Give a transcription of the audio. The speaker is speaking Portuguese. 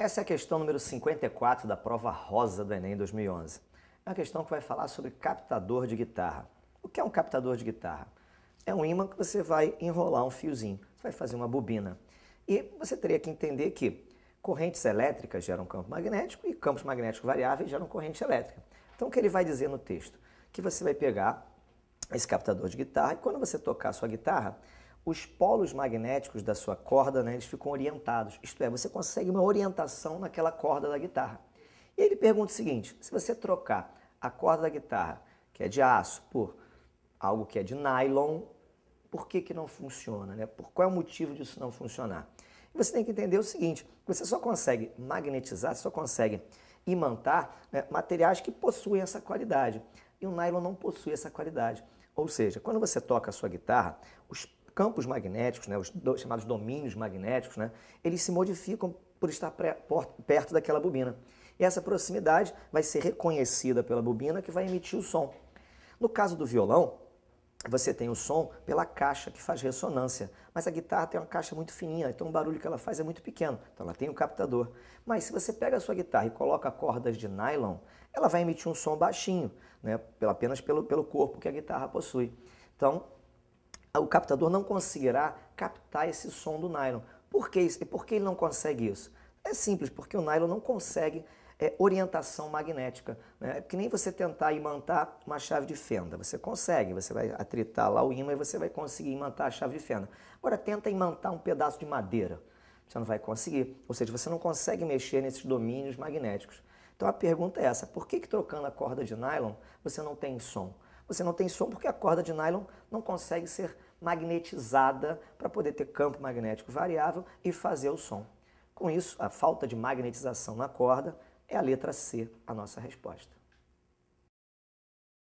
Essa é a questão número 54 da prova rosa do Enem 2011. É uma questão que vai falar sobre captador de guitarra. O que é um captador de guitarra? É um ímã que você vai enrolar um fiozinho, você vai fazer uma bobina. E você teria que entender que correntes elétricas geram campo magnético e campos magnéticos variáveis geram corrente elétrica. Então o que ele vai dizer no texto? Que você vai pegar esse captador de guitarra e quando você tocar a sua guitarra, os polos magnéticos da sua corda, né, eles ficam orientados. Isto é, você consegue uma orientação naquela corda da guitarra. E ele pergunta o seguinte: se você trocar a corda da guitarra, que é de aço, por algo que é de nylon, por que, que não funciona? Né? Por qual é o motivo disso não funcionar? você tem que entender o seguinte: você só consegue magnetizar, só consegue imantar né, materiais que possuem essa qualidade. E o nylon não possui essa qualidade. Ou seja, quando você toca a sua guitarra, os campos magnéticos, né, os do, chamados domínios magnéticos, né, eles se modificam por estar pré, por, perto daquela bobina. E essa proximidade vai ser reconhecida pela bobina que vai emitir o som. No caso do violão, você tem o som pela caixa que faz ressonância, mas a guitarra tem uma caixa muito fininha, então o barulho que ela faz é muito pequeno, então ela tem um captador. Mas se você pega a sua guitarra e coloca cordas de nylon, ela vai emitir um som baixinho, né, apenas pelo, pelo corpo que a guitarra possui. Então, o captador não conseguirá captar esse som do nylon. Por que, isso? por que ele não consegue isso? É simples, porque o nylon não consegue é, orientação magnética. Né? É que nem você tentar imantar uma chave de fenda. Você consegue, você vai atritar lá o ímã e você vai conseguir imantar a chave de fenda. Agora, tenta imantar um pedaço de madeira. Você não vai conseguir. Ou seja, você não consegue mexer nesses domínios magnéticos. Então a pergunta é essa: por que, que trocando a corda de nylon você não tem som? Você não tem som porque a corda de nylon não consegue ser magnetizada para poder ter campo magnético variável e fazer o som. Com isso, a falta de magnetização na corda é a letra C, a nossa resposta.